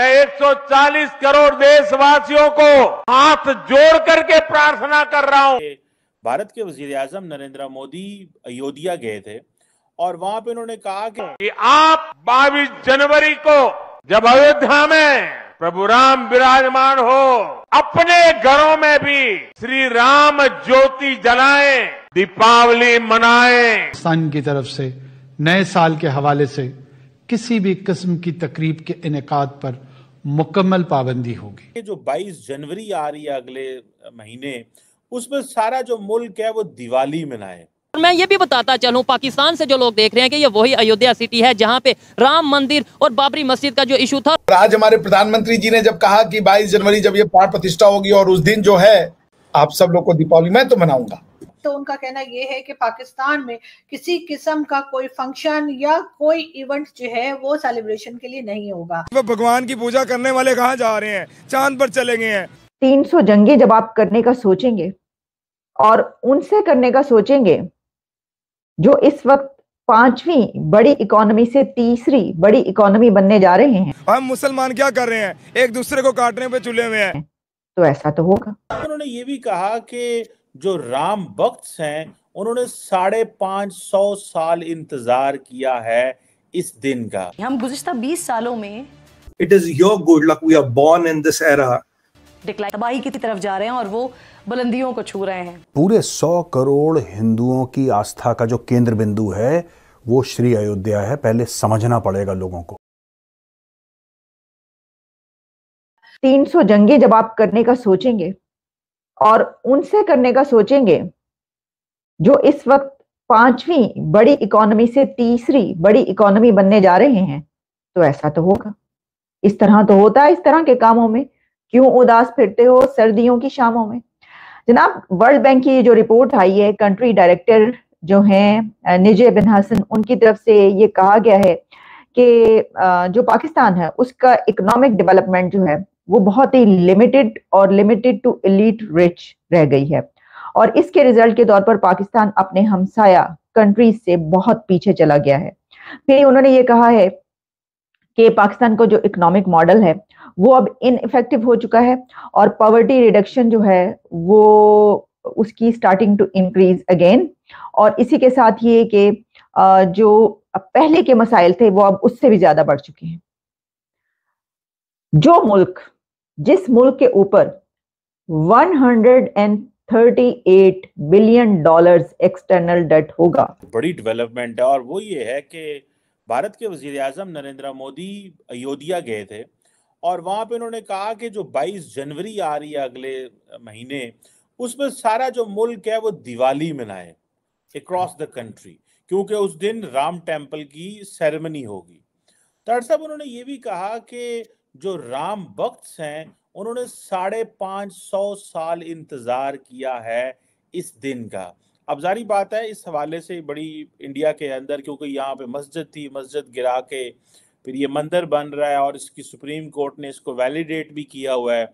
मैं 140 करोड़ देशवासियों को हाथ जोड़ करके प्रार्थना कर रहा हूं भारत के वजीर आजम नरेंद्र मोदी अयोध्या गए थे और वहां पे उन्होंने कहा कि, कि आप 22 जनवरी को जब अयोध्या में प्रभु राम विराजमान हो अपने घरों में भी श्री राम ज्योति जलाएं दीपावली मनाए संघ की तरफ से नए साल के हवाले से किसी भी किस्म की तकरीब के इनका पर मुकम्मल पाबंदी होगी जो 22 जनवरी आ रही है अगले महीने उसमें सारा जो मुल्क है वो दिवाली मनाए मैं ये भी बताता चलूं पाकिस्तान से जो लोग देख रहे हैं कि ये वही अयोध्या सिटी है जहां पे राम मंदिर और बाबरी मस्जिद का जो इशू था आज हमारे प्रधानमंत्री जी ने जब कहा कि 22 जनवरी जब ये प्राण प्रतिष्ठा होगी और उस दिन जो है आप सब लोग को दीपावली मैं तो मनाऊंगा तो उनका कहना यह है कि पाकिस्तान में किसी किस्म का कोई फंक्शन या कोई इवेंट जो है वो सेलिब्रेशन के लिए नहीं होगा भगवान की पूजा करने वाले कहाँ जा रहे हैं चांद पर चले गए हैं तीन सौ जंगे जब आप करने का सोचेंगे और उनसे करने का सोचेंगे जो इस वक्त पांचवी बड़ी इकोनॉमी से तीसरी बड़ी इकोनॉमी बनने जा रहे हैं हम मुसलमान क्या कर रहे हैं एक दूसरे को काटने पे चुले हुए हैं तो ऐसा तो होगा उन्होंने ये भी कहा कि जो राम भक्त हैं उन्होंने साढ़े पाँच सौ साल इंतजार किया है इस दिन का हम गुजश्ता बीस सालों में it is your good luck we are born in this era तबाही की तरफ जा रहे हैं और वो बुलंदियों को छू रहे हैं पूरे सौ करोड़ हिंदुओं की आस्था का जो केंद्र बिंदु है वो श्री अयोध्या है पहले समझना पड़ेगा लोगों को 300 जंगे जब आप करने का सोचेंगे और उनसे करने का सोचेंगे जो इस वक्त पांचवी बड़ी इकोनॉमी से तीसरी बड़ी इकोनॉमी बनने जा रहे हैं तो ऐसा तो होगा इस तरह तो होता है इस तरह के कामों में क्यों उदास फिरते हो सर्दियों की शामों में जनाब वर्ल्ड बैंक की जो रिपोर्ट आई है कंट्री डायरेक्टर जो हैं निजय बिन हसन उनकी तरफ से ये कहा गया है कि जो पाकिस्तान है उसका इकोनॉमिक डेवलपमेंट जो है वो बहुत ही लिमिटेड और लिमिटेड टू एलिट रिच रह गई है और इसके रिजल्ट के तौर पर पाकिस्तान अपने हमसाया कंट्रीज से बहुत पीछे चला गया है फिर उन्होंने ये कहा है कि पाकिस्तान को जो इकोनॉमिक मॉडल है वो अब इनफेक्टिव हो चुका है और पॉवर्टी रिडक्शन जो है वो उसकी स्टार्टिंग टू इंक्रीज अगेन और इसी के साथ ये कि जो पहले के मसाइल थे वो अब उससे भी ज्यादा बढ़ चुके हैं जो मुल्क जिस मुल्क के ऊपर 138 बिलियन डॉलर्स एक्सटर्नल डेट होगा बड़ी डेवलपमेंट है और वो ये है कि भारत के वजीर आजम नरेंद्र मोदी अयोध्या गए थे और वहां पे उन्होंने कहा कि जो 22 जनवरी आ रही है अगले महीने उसमें सारा जो मुल्क है वो दिवाली मनाए अक्रॉस द कंट्री क्योंकि उस दिन राम टेम्पल की सेरेमनी होगी तड़ साहब उन्होंने ये भी कहा कि जो राम भक्त हैं उन्होंने साढ़े पाँच सौ साल इंतज़ार किया है इस दिन का अब जारी बात है इस हवाले से बड़ी इंडिया के अंदर क्योंकि यहाँ पे मस्जिद थी मस्जिद गिरा के फिर ये मंदिर बन रहा है और इसकी सुप्रीम कोर्ट ने इसको वैलिडेट भी किया हुआ है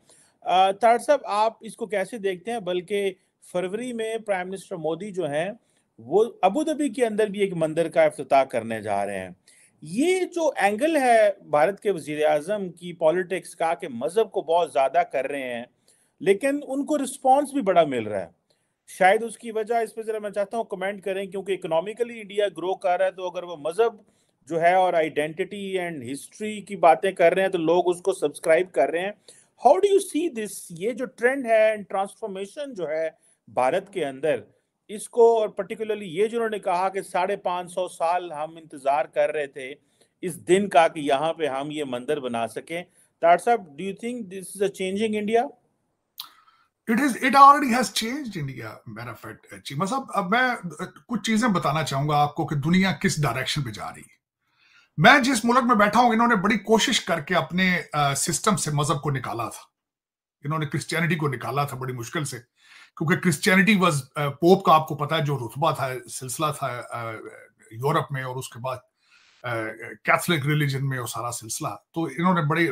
तार साहब आप इसको कैसे देखते हैं बल्कि फरवरी में प्राइम मिनिस्टर मोदी जो हैं वो अबू धाबी के अंदर भी एक मंदिर का अफ्ताह करने जा रहे हैं ये जो एंगल है भारत के वजीर अजम की पॉलिटिक्स का कि मज़हब को बहुत ज़्यादा कर रहे हैं लेकिन उनको रिस्पॉन्स भी बड़ा मिल रहा है शायद उसकी वजह इस पर ज़रा मैं चाहता हूँ कमेंट करें क्योंकि इकोनॉमिकली इंडिया ग्रो कर रहा है तो अगर वो मज़हब जो है और आइडेंटिटी एंड हिस्ट्री की बातें कर रहे हैं तो लोग उसको सब्सक्राइब कर रहे हैं how do you see this ये जो ट्रेंड है एंड ट्रांसफॉर्मेशन जो है भारत के अंदर इसको और पर्टिकुलरली ये जो उन्होंने कहा कि साढ़े पाँच सौ साल हम इंतज़ार कर रहे थे इस दिन का कि यहाँ पे हम ये मंदिर बना सकें तार साहब do you think this is a changing India it is it already has change India benefit चीमा मतलब अब मैं कुछ चीजें बताना चाहूंगा आपको कि दुनिया किस डायरेक्शन पे जा रही है मैं जिस मुल्क में बैठा हूं इन्होंने बड़ी कोशिश करके अपने सिस्टम uh, से मजहब को निकाला था इन्होंने क्रिश्चियनिटी को निकाला था बड़ी मुश्किल से क्योंकि क्रिश्चियनिटी वॉज पोप का आपको पता है जो रुतबा था सिलसिला था uh, यूरोप में और उसके बाद कैथोलिक uh, रिलीजन में और सारा सिलसिला तो इन्होंने बड़े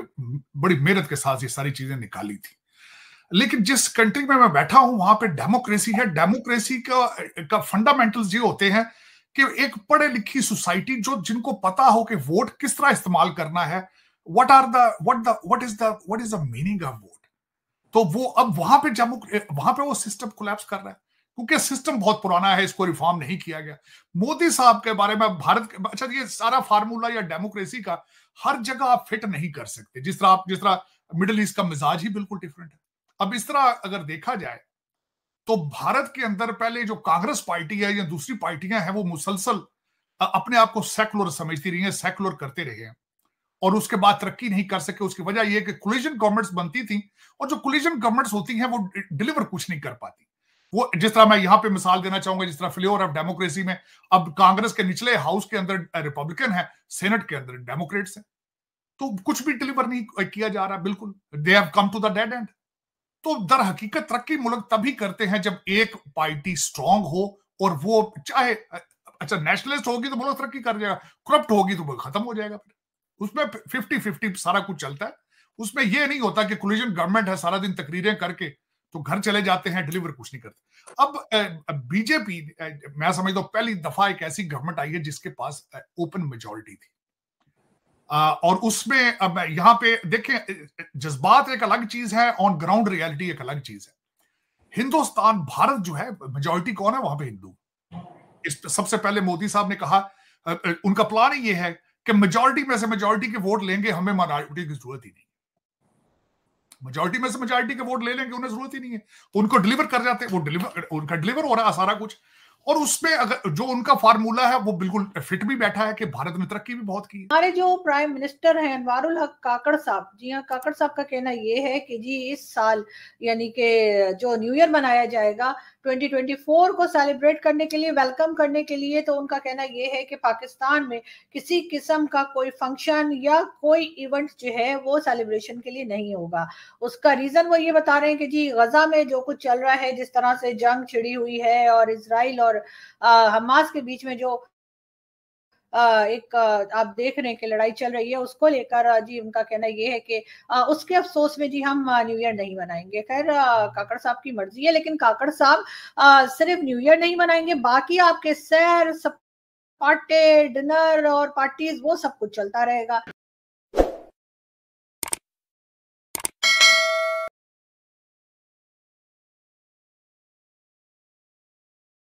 बड़ी मेहनत के साथ ये सारी चीजें निकाली थी लेकिन जिस कंट्री में मैं बैठा हूं वहां पे डेमोक्रेसी है डेमोक्रेसी का का फंडामेंटल्स ये होते हैं कि एक पढ़े लिखी सोसाइटी जो जिनको पता हो कि वोट किस तरह इस्तेमाल करना है what are the what the is the what is the meaning of vote तो वो अब वहां पे जम्मू वहां पे वो सिस्टम कोलैप्स कर रहा है क्योंकि सिस्टम बहुत पुराना है इसको रिफॉर्म नहीं किया गया मोदी साहब के बारे में भारत के अच्छा ये सारा फार्मूला या डेमोक्रेसी का हर जगह आप फिट नहीं कर सकते जिस तरह आप जिस तरह मिडिल ईस्ट का मिजाज ही बिल्कुल डिफरेंट है अब इस तरह अगर देखा जाए तो भारत के अंदर पहले जो कांग्रेस पार्टी है या दूसरी पार्टियां हैं वो मुसलसल अपने आप को सेकुलर समझती रही हैं सेकुलर करते रहे हैं और उसके बाद तरक्की नहीं कर सके उसकी वजह यह कि कुलिजन गवर्नमेंट्स बनती थी और जो कुलिजन गवर्नमेंट्स होती हैं वो डिलीवर कुछ नहीं कर पाती वो जिस तरह मैं यहां पे मिसाल देना चाहूंगा जिस तरह फ्लेवर ऑफ डेमोक्रेसी में अब कांग्रेस के निचले हाउस के अंदर रिपब्लिकन है सेनेट के अंदर डेमोक्रेट्स हैं तो कुछ भी डिलीवर नहीं किया जा रहा बिल्कुल they have come to the dead end तो दर हकीकत तरक्की मुल्क तभी करते हैं जब एक पार्टी स्ट्रांग हो और वो चाहे अच्छा नेशनलिस्ट होगी तो मुल्क तरक्की कर जाएगा करप्ट होगी तो खत्म हो जाएगा फिर उसमें फिफ्टी फिफ्टी सारा कुछ चलता है उसमें यह नहीं होता कि कुलिजन गवर्नमेंट है सारा दिन तकरीरें करके तो घर चले जाते हैं डिलीवर कुछ नहीं करते अब बीजेपी मैं समझता हूं पहली दफा एक ऐसी गवर्नमेंट आई है जिसके पास ओपन मेजोरिटी थी और उसमें अब यहाँ पे देखें जज्बात एक अलग चीज है ऑन ग्राउंड रियलिटी एक अलग चीज है हिंदुस्तान भारत जो है मेजोरिटी कौन है वहां पे हिंदू इस सबसे पहले मोदी साहब ने कहा उनका प्लान ही ये है कि मेजोरिटी में से मेजोरिटी के वोट लेंगे हमें माइनॉरिटी की जरूरत ही नहीं मेजोरिटी में से मेजोरिटी के वोट ले लेंगे उन्हें जरूरत ही नहीं है उनको डिलीवर कर जाते वो डिलीवर उनका डिलीवर हो रहा है सारा कुछ और उसमें अगर जो उनका फार्मूला है वो बिल्कुल फिट भी बैठा है कि भारत ने तरक्की भी बहुत की हमारे जो प्राइम मिनिस्टर हैं अनवारुल हक काकड़ साहब जी हाँ काकड़ साहब का कहना ये है कि जी इस साल यानी के जो न्यू ईयर मनाया जाएगा 2024 को सेलिब्रेट करने के लिए वेलकम करने के लिए तो उनका कहना यह है कि पाकिस्तान में किसी किस्म का कोई फंक्शन या कोई इवेंट जो है वो सेलिब्रेशन के लिए नहीं होगा उसका रीज़न वो ये बता रहे हैं कि जी गज़ा में जो कुछ चल रहा है जिस तरह से जंग छिड़ी हुई है और इसराइल और हमास के बीच में जो एक आप देख रहे हैं कि लड़ाई चल रही है उसको लेकर जी उनका कहना ये है कि उसके अफसोस में जी हम न्यू ईयर नहीं मनाएंगे खैर काकड़ साहब की मर्जी है लेकिन काकड़ साहब सिर्फ न्यू ईयर नहीं मनाएंगे बाकी आपके सैर सब पार्टी डिनर और पार्टीज वो सब कुछ चलता रहेगा